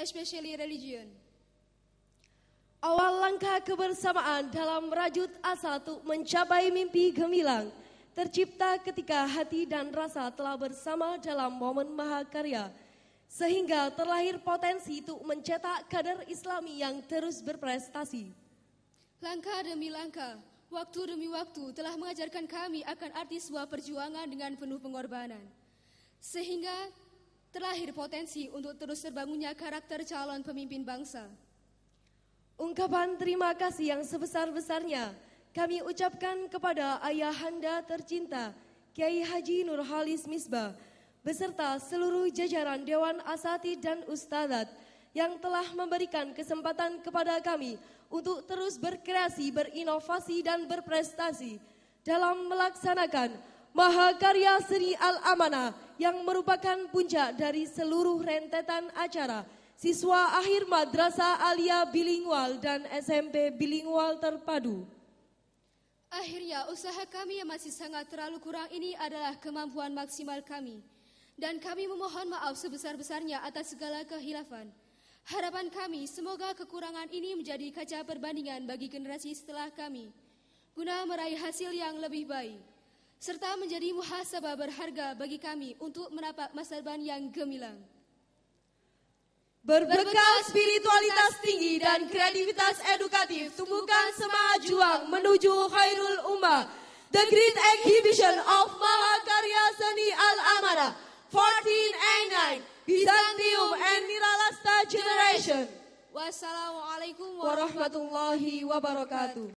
especially religion. Awal langkah kebersamaan dalam rajut asa untuk mencapai mimpi gemilang tercipta ketika hati dan rasa telah bersama dalam momen maha karya, sehingga terlahir potensi untuk mencetak kader islami yang terus berprestasi. Langkah demi langkah, waktu demi waktu telah mengajarkan kami akan arti sebuah perjuangan dengan penuh pengorbanan. Sehingga terlahir potensi untuk terus terbangunnya karakter calon pemimpin bangsa. Ungkapan terima kasih yang sebesar-besarnya kami ucapkan kepada ayahanda tercinta Kiai Haji Nurhalis Misbah beserta seluruh jajaran Dewan Asati dan Ustadzat yang telah memberikan kesempatan kepada kami untuk terus berkreasi, berinovasi dan berprestasi dalam melaksanakan Mahakarya Sri al Amana yang merupakan puncak dari seluruh rentetan acara siswa akhir madrasah alia bilingual dan SMP bilingual terpadu. Akhirnya usaha kami yang masih sangat terlalu kurang ini adalah kemampuan maksimal kami. Dan kami memohon maaf sebesar-besarnya atas segala kehilafan. Harapan kami semoga kekurangan ini menjadi kaca perbandingan bagi generasi setelah kami. Guna meraih hasil yang lebih baik serta menjadi muhasabah berharga bagi kami untuk merapat masa depan yang gemilang. Berbekal spiritualitas tinggi dan kreativitas edukatif, tumbuhkan semangat juang menuju khairul ummah. The Great Exhibition of Mahakarya Seni al Amara 1489 Byzantium and Niralasta Generation. Wassalamualaikum warahmatullahi wabarakatuh.